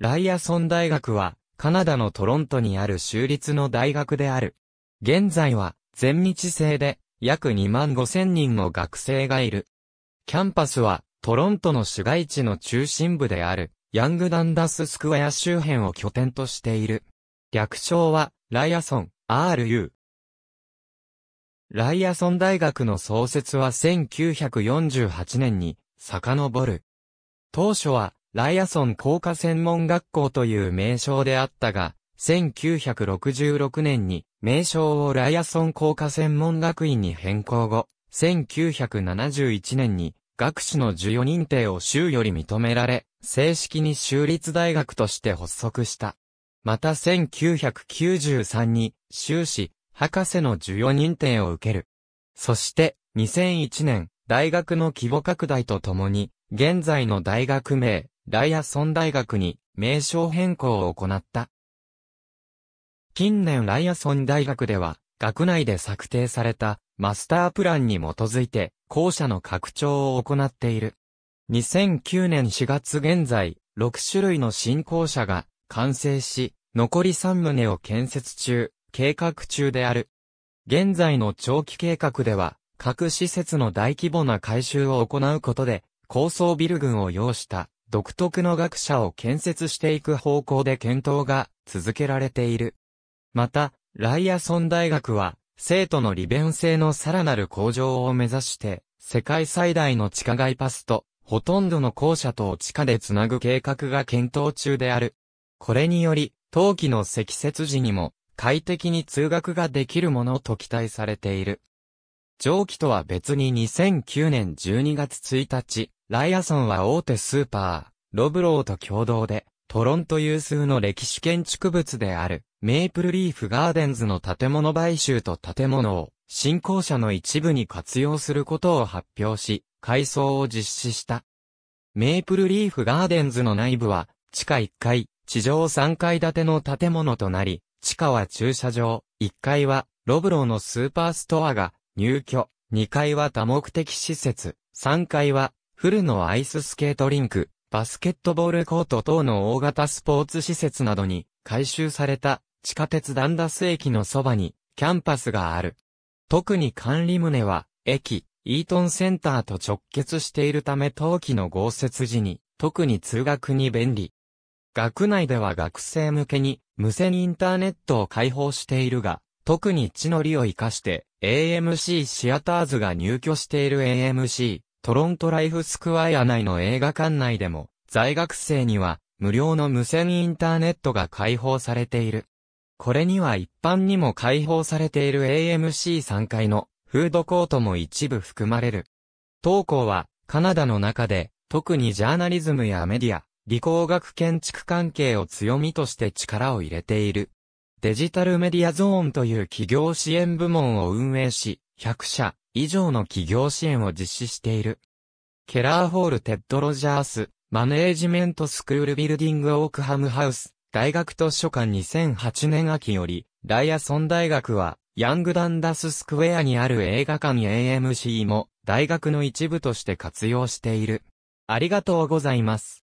ライアソン大学は、カナダのトロントにある州立の大学である。現在は、全日制で、約2万5千人の学生がいる。キャンパスは、トロントの市街地の中心部である、ヤングダンダススクエア周辺を拠点としている。略称は、ライアソン、RU。ライアソン大学の創設は1948年に、遡る。当初は、ライアソン工科専門学校という名称であったが、1966年に名称をライアソン工科専門学院に変更後、1971年に学士の授与認定を州より認められ、正式に州立大学として発足した。また1993に修士、博士の授与認定を受ける。そして2001年、大学の規模拡大とともに、現在の大学名、ライアソン大学に名称変更を行った。近年ライアソン大学では、学内で策定されたマスタープランに基づいて校舎の拡張を行っている。2009年4月現在、6種類の新校舎が完成し、残り3棟を建設中、計画中である。現在の長期計画では、各施設の大規模な改修を行うことで、高層ビル群を要した独特の学者を建設していく方向で検討が続けられている。また、ライアソン大学は、生徒の利便性のさらなる向上を目指して、世界最大の地下街パスと、ほとんどの校舎とを地下でつなぐ計画が検討中である。これにより、冬季の積雪時にも、快適に通学ができるものと期待されている。上記とは別に2009年12月1日、ライアソンは大手スーパー、ロブローと共同で、トロント有数の歴史建築物である、メイプルリーフガーデンズの建物買収と建物を、新校舎の一部に活用することを発表し、改装を実施した。メイプルリーフガーデンズの内部は、地下1階、地上3階建ての建物となり、地下は駐車場、1階はロブローのスーパーストアが入居、2階は多目的施設、3階はフルのアイススケートリンク、バスケットボールコート等の大型スポーツ施設などに改修された地下鉄ダンダス駅のそばにキャンパスがある。特に管理棟は駅、イートンセンターと直結しているため冬季の豪雪時に特に通学に便利。学内では学生向けに無線インターネットを開放しているが、特に地の利を活かして AMC シアターズが入居している AMC トロントライフスクワイア内の映画館内でも、在学生には、無料の無線インターネットが開放されている。これには一般にも開放されている AMC3 階のフードコートも一部含まれる。当校はカナダの中で特にジャーナリズムやメディア、理工学建築関係を強みとして力を入れている。デジタルメディアゾーンという企業支援部門を運営し、100社以上の企業支援を実施している。ケラーホール・テッド・ロジャース、マネージメント・スクール・ビルディング・オークハム・ハウス、大学図書館2008年秋より、ライアソン大学は、ヤングダンダススクエアにある映画館 AMC も、大学の一部として活用している。ありがとうございます。